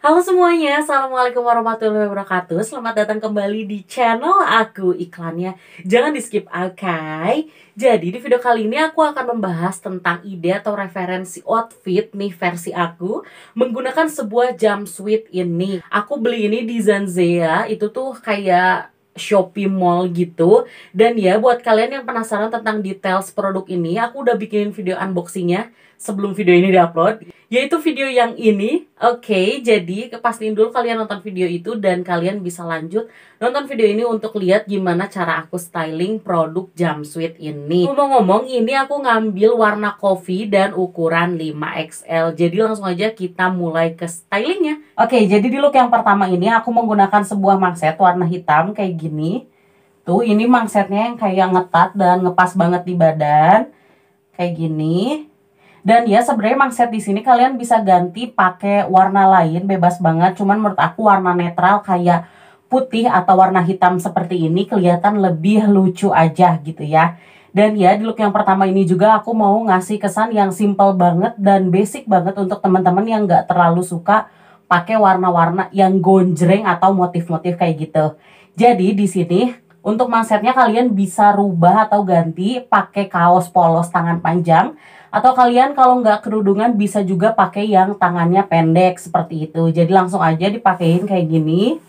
Halo semuanya, Assalamualaikum warahmatullahi wabarakatuh Selamat datang kembali di channel aku Iklannya jangan di skip, oke? Okay? Jadi di video kali ini aku akan membahas tentang ide atau referensi outfit nih versi aku Menggunakan sebuah jumpsuit ini Aku beli ini di Zanzea, itu tuh kayak Shopee Mall gitu Dan ya buat kalian yang penasaran tentang details produk ini Aku udah bikinin video unboxingnya sebelum video ini diupload yaitu video yang ini. Oke, okay, jadi pastiin dulu kalian nonton video itu dan kalian bisa lanjut nonton video ini untuk lihat gimana cara aku styling produk jumpsuit ini. Ngomong-ngomong, ini aku ngambil warna coffee dan ukuran 5XL. Jadi langsung aja kita mulai ke stylingnya. Oke, okay, jadi di look yang pertama ini aku menggunakan sebuah mangset warna hitam kayak gini. Tuh, ini mangsetnya yang kayak ngetat dan ngepas banget di badan. Kayak gini. Dan ya sebenarnya mangset di sini kalian bisa ganti pakai warna lain bebas banget. Cuman menurut aku warna netral kayak putih atau warna hitam seperti ini kelihatan lebih lucu aja gitu ya. Dan ya di look yang pertama ini juga aku mau ngasih kesan yang simple banget dan basic banget untuk teman-teman yang nggak terlalu suka pakai warna-warna yang gonjreng atau motif-motif kayak gitu. Jadi di sini untuk mangsetnya kalian bisa rubah atau ganti pakai kaos polos tangan panjang atau kalian kalau nggak kerudungan bisa juga pakai yang tangannya pendek seperti itu. Jadi langsung aja dipakein kayak gini.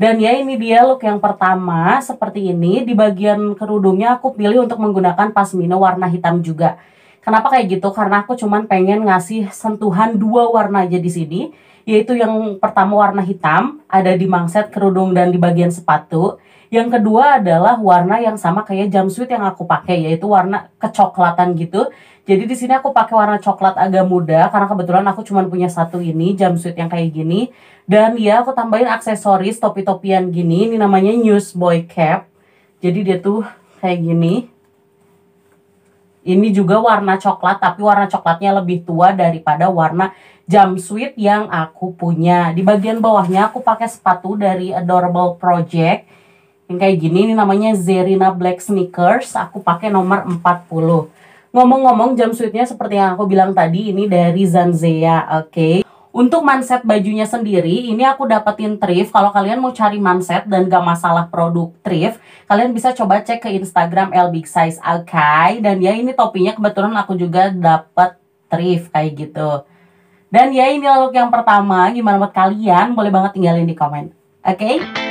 Dan ya ini dia look yang pertama seperti ini. Di bagian kerudungnya aku pilih untuk menggunakan pasmina warna hitam juga. Kenapa kayak gitu? Karena aku cuman pengen ngasih sentuhan dua warna aja di sini yaitu yang pertama warna hitam, ada di mangset, kerudung, dan di bagian sepatu. Yang kedua adalah warna yang sama kayak jam suit yang aku pakai, yaitu warna kecoklatan gitu. Jadi di sini aku pakai warna coklat agak muda, karena kebetulan aku cuma punya satu ini, jam suit yang kayak gini. Dan ya aku tambahin aksesoris topi-topian gini, ini namanya Newsboy Cap. Jadi dia tuh kayak gini. Ini juga warna coklat, tapi warna coklatnya lebih tua daripada warna jumpsuit yang aku punya. Di bagian bawahnya aku pakai sepatu dari Adorable Project. Yang kayak gini, ini namanya Zerina Black Sneakers. Aku pakai nomor 40. Ngomong-ngomong jumpsuitnya seperti yang aku bilang tadi, ini dari Zanzea, oke. Okay? Untuk manset bajunya sendiri, ini aku dapetin thrift. Kalau kalian mau cari manset dan gak masalah produk thrift, kalian bisa coba cek ke Instagram L Big Size Alkai. Dan ya ini topinya kebetulan aku juga dapet thrift kayak gitu. Dan ya ini look yang pertama. Gimana buat kalian? Boleh banget tinggalin di komen. Oke? Okay?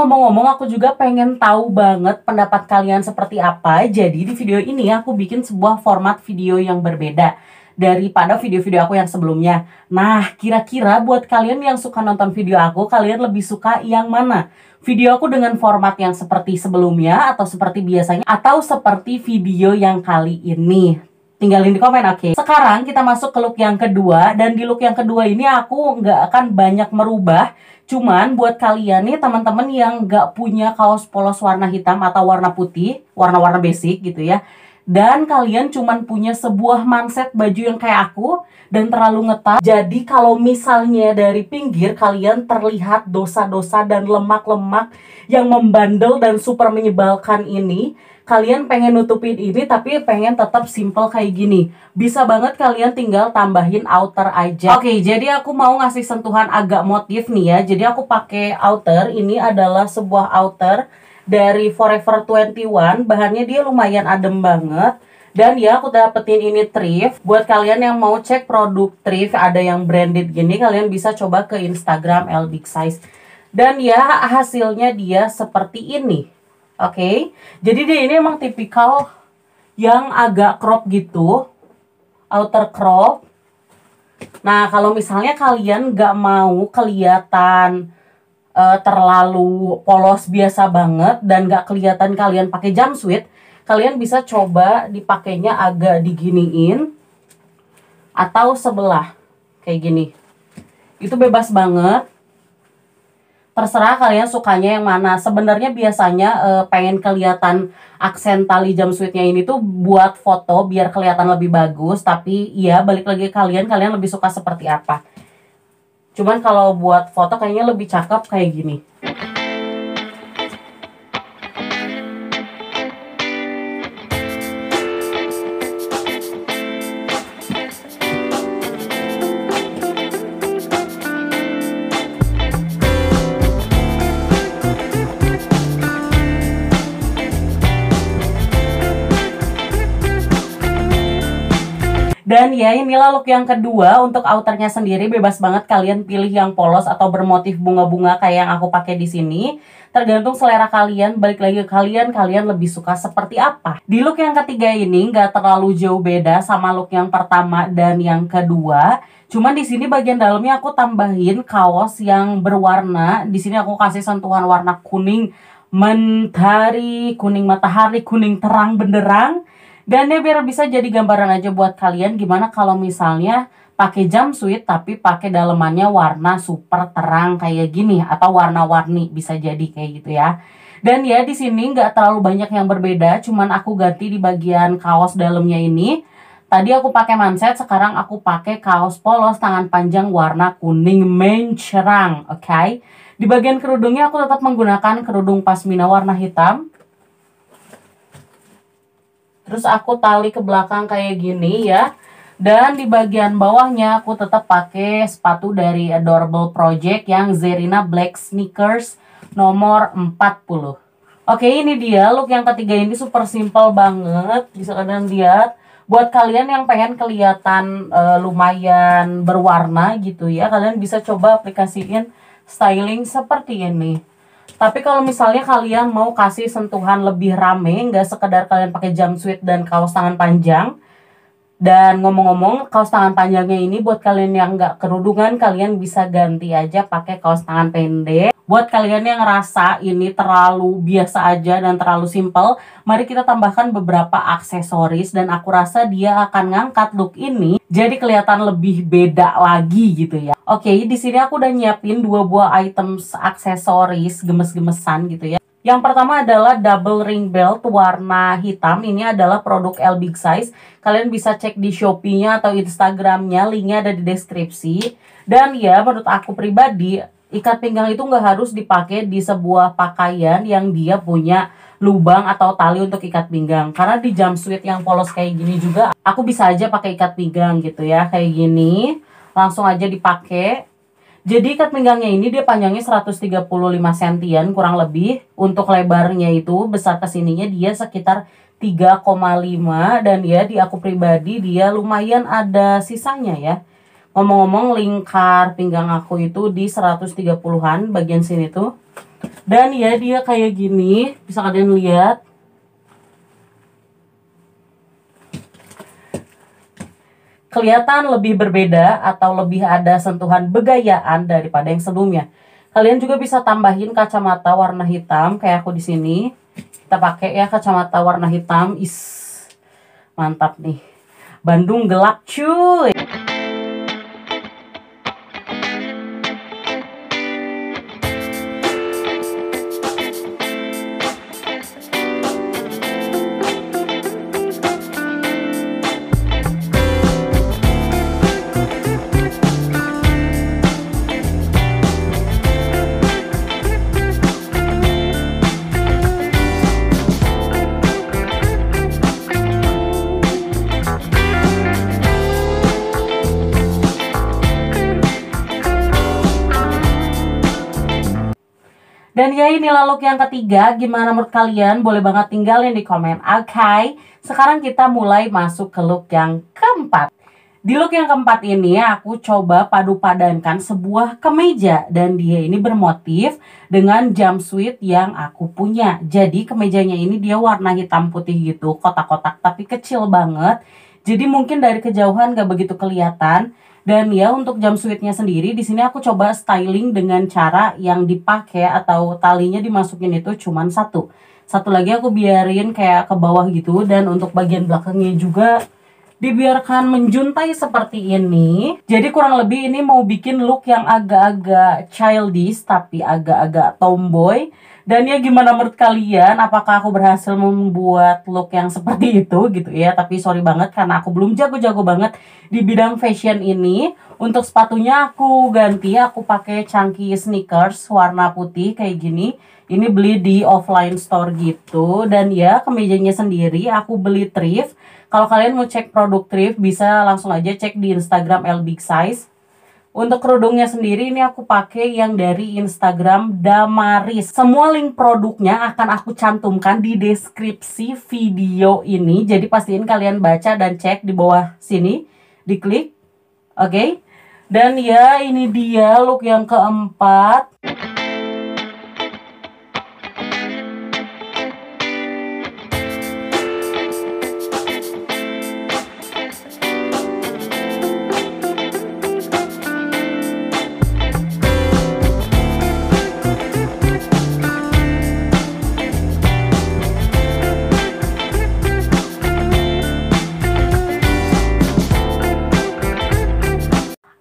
ngomong-ngomong aku juga pengen tahu banget pendapat kalian seperti apa. Jadi di video ini aku bikin sebuah format video yang berbeda daripada video-video aku yang sebelumnya. Nah, kira-kira buat kalian yang suka nonton video aku, kalian lebih suka yang mana? Video aku dengan format yang seperti sebelumnya atau seperti biasanya atau seperti video yang kali ini? tinggalin di komen oke okay. sekarang kita masuk ke look yang kedua dan di look yang kedua ini aku nggak akan banyak merubah cuman buat kalian nih teman-teman yang nggak punya kaos polos warna hitam atau warna putih warna-warna basic gitu ya dan kalian cuman punya sebuah manset baju yang kayak aku dan terlalu ngetat jadi kalau misalnya dari pinggir kalian terlihat dosa-dosa dan lemak-lemak yang membandel dan super menyebalkan ini kalian pengen nutupin ini tapi pengen tetap simple kayak gini bisa banget kalian tinggal tambahin outer aja oke okay, jadi aku mau ngasih sentuhan agak motif nih ya jadi aku pakai outer ini adalah sebuah outer dari Forever 21 bahannya dia lumayan adem banget dan ya aku dapetin ini thrift Buat kalian yang mau cek produk thrift Ada yang branded gini Kalian bisa coba ke Instagram L Big Size Dan ya hasilnya dia seperti ini Oke. Okay. Jadi dia ini emang tipikal yang agak crop gitu. Outer crop. Nah, kalau misalnya kalian nggak mau kelihatan uh, terlalu polos biasa banget dan nggak kelihatan kalian pakai jumpsuit, kalian bisa coba dipakainya agak diginiin atau sebelah kayak gini. Itu bebas banget terserah kalian sukanya yang mana. Sebenarnya biasanya uh, pengen kelihatan aksen tali jam suitnya ini tuh buat foto biar kelihatan lebih bagus. Tapi ya balik lagi kalian, kalian lebih suka seperti apa. Cuman kalau buat foto kayaknya lebih cakep kayak gini. Kemudian ya inilah look yang kedua untuk outernya sendiri bebas banget kalian pilih yang polos atau bermotif bunga-bunga kayak yang aku pakai di sini. Tergantung selera kalian, balik lagi ke kalian, kalian lebih suka seperti apa. Di look yang ketiga ini nggak terlalu jauh beda sama look yang pertama dan yang kedua. Cuman di sini bagian dalamnya aku tambahin kaos yang berwarna. Di sini aku kasih sentuhan warna kuning mentari, kuning matahari, kuning terang benderang. Dan ya biar bisa jadi gambaran aja buat kalian gimana kalau misalnya pakai jumpsuit tapi pakai dalemannya warna super terang kayak gini atau warna-warni bisa jadi kayak gitu ya. Dan ya di sini nggak terlalu banyak yang berbeda, cuman aku ganti di bagian kaos dalamnya ini. Tadi aku pakai manset, sekarang aku pakai kaos polos tangan panjang warna kuning mencerang, oke? Okay? Di bagian kerudungnya aku tetap menggunakan kerudung pasmina warna hitam Terus aku tali ke belakang kayak gini ya. Dan di bagian bawahnya aku tetap pakai sepatu dari Adorable Project yang Zerina Black Sneakers nomor 40. Oke ini dia look yang ketiga ini super simple banget. Bisa kalian lihat. Buat kalian yang pengen kelihatan e, lumayan berwarna gitu ya. Kalian bisa coba aplikasiin styling seperti ini. Tapi kalau misalnya kalian mau kasih sentuhan lebih rame, nggak sekedar kalian pakai jam jumpsuit dan kaos tangan panjang, dan ngomong-ngomong, kaos tangan panjangnya ini buat kalian yang nggak kerudungan, kalian bisa ganti aja pakai kaos tangan pendek. Buat kalian yang ngerasa ini terlalu biasa aja dan terlalu simple, mari kita tambahkan beberapa aksesoris dan aku rasa dia akan ngangkat look ini jadi kelihatan lebih beda lagi gitu ya. Oke, di sini aku udah nyiapin dua buah items aksesoris gemes-gemesan gitu ya. Yang pertama adalah double ring belt warna hitam. Ini adalah produk L Big Size. Kalian bisa cek di Shopee-nya atau Instagram-nya. Link-nya ada di deskripsi. Dan ya menurut aku pribadi, ikat pinggang itu nggak harus dipakai di sebuah pakaian yang dia punya lubang atau tali untuk ikat pinggang. Karena di jumpsuit yang polos kayak gini juga, aku bisa aja pakai ikat pinggang gitu ya. Kayak gini, langsung aja dipakai jadi ikat pinggangnya ini dia panjangnya 135 sentian kurang lebih. Untuk lebarnya itu besar kesininya dia sekitar 3,5 dan ya di aku pribadi dia lumayan ada sisanya ya. Ngomong-ngomong lingkar pinggang aku itu di 130-an bagian sini tuh. Dan ya dia kayak gini, bisa kalian lihat kelihatan lebih berbeda atau lebih ada sentuhan begayaan daripada yang sebelumnya. Kalian juga bisa tambahin kacamata warna hitam kayak aku di sini. Kita pakai ya kacamata warna hitam. Is mantap nih. Bandung gelap cuy. nilai look yang ketiga, gimana menurut kalian? Boleh banget tinggalin di komen. Oke, okay. sekarang kita mulai masuk ke look yang keempat. Di look yang keempat ini aku coba padu padankan sebuah kemeja dan dia ini bermotif dengan jumpsuit yang aku punya. Jadi kemejanya ini dia warna hitam putih gitu, kotak-kotak tapi kecil banget. Jadi mungkin dari kejauhan gak begitu kelihatan. Dan ya untuk jam suitnya sendiri di sini aku coba styling dengan cara yang dipakai atau talinya dimasukin itu cuman satu. Satu lagi aku biarin kayak ke bawah gitu dan untuk bagian belakangnya juga dibiarkan menjuntai seperti ini. Jadi kurang lebih ini mau bikin look yang agak-agak childish tapi agak-agak tomboy dan ya gimana menurut kalian? Apakah aku berhasil membuat look yang seperti itu gitu ya? Tapi sorry banget karena aku belum jago-jago banget di bidang fashion ini. Untuk sepatunya aku ganti, aku pakai chunky sneakers warna putih kayak gini. Ini beli di offline store gitu. Dan ya kemejanya sendiri aku beli thrift. Kalau kalian mau cek produk thrift bisa langsung aja cek di Instagram L Size untuk kerudungnya sendiri ini aku pakai yang dari Instagram Damaris. Semua link produknya akan aku cantumkan di deskripsi video ini. Jadi pastiin kalian baca dan cek di bawah sini. Diklik. Oke. Okay? Dan ya ini dia look yang keempat.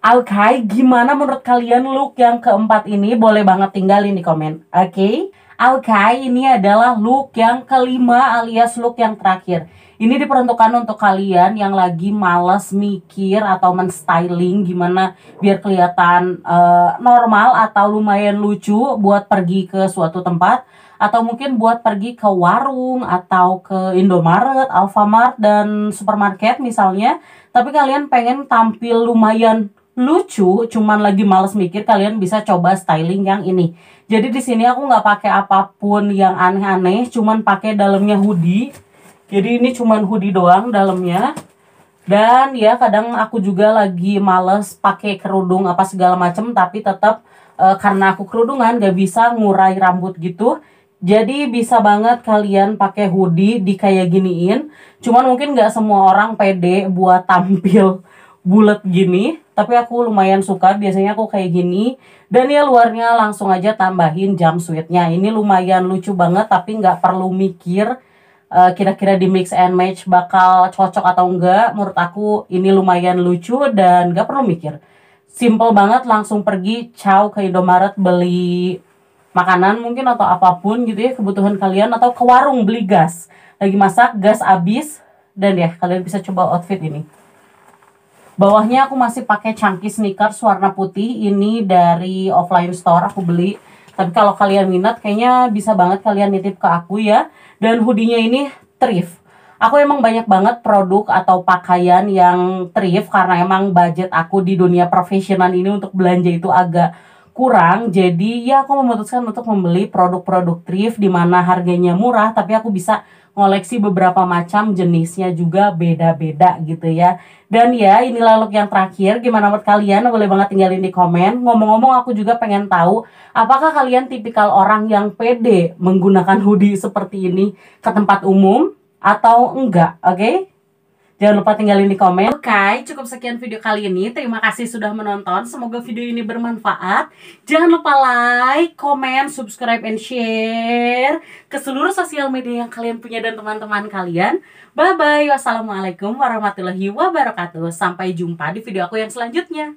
Alkai, gimana menurut kalian look yang keempat ini? Boleh banget tinggalin di komen, oke? Okay? Alkai ini adalah look yang kelima alias look yang terakhir. Ini diperuntukkan untuk kalian yang lagi males mikir atau menstyling gimana biar kelihatan uh, normal atau lumayan lucu buat pergi ke suatu tempat atau mungkin buat pergi ke warung atau ke Indomaret, Alfamart dan supermarket misalnya. Tapi kalian pengen tampil lumayan lucu cuman lagi males mikir kalian bisa coba styling yang ini jadi di sini aku nggak pakai apapun yang aneh-aneh cuman pakai dalamnya hoodie jadi ini cuman hoodie doang dalamnya dan ya kadang aku juga lagi males pakai kerudung apa segala macem tapi tetap e, eh, karena aku kerudungan gak bisa ngurai rambut gitu jadi bisa banget kalian pakai hoodie di kayak giniin. Cuman mungkin nggak semua orang pede buat tampil bulat gini tapi aku lumayan suka biasanya aku kayak gini dan ya luarnya langsung aja tambahin jam sweetnya ini lumayan lucu banget tapi nggak perlu mikir eh, kira-kira uh, di mix and match bakal cocok atau enggak menurut aku ini lumayan lucu dan nggak perlu mikir simple banget langsung pergi caw ke Indomaret beli makanan mungkin atau apapun gitu ya kebutuhan kalian atau ke warung beli gas lagi masak gas habis dan ya kalian bisa coba outfit ini Bawahnya aku masih pakai chunky sneakers warna putih. Ini dari offline store aku beli. Tapi kalau kalian minat kayaknya bisa banget kalian nitip ke aku ya. Dan hoodie ini thrift. Aku emang banyak banget produk atau pakaian yang thrift karena emang budget aku di dunia profesional ini untuk belanja itu agak kurang. Jadi ya aku memutuskan untuk membeli produk-produk thrift di mana harganya murah tapi aku bisa ngoleksi beberapa macam jenisnya juga beda-beda gitu ya. Dan ya inilah look yang terakhir gimana menurut kalian boleh banget tinggalin di komen. Ngomong-ngomong aku juga pengen tahu apakah kalian tipikal orang yang pede menggunakan hoodie seperti ini ke tempat umum atau enggak, oke? Okay? Jangan lupa tinggalin di komen. Oke, okay, cukup sekian video kali ini. Terima kasih sudah menonton. Semoga video ini bermanfaat. Jangan lupa like, komen, subscribe, and share ke seluruh sosial media yang kalian punya dan teman-teman kalian. Bye-bye. Wassalamualaikum warahmatullahi wabarakatuh. Sampai jumpa di video aku yang selanjutnya.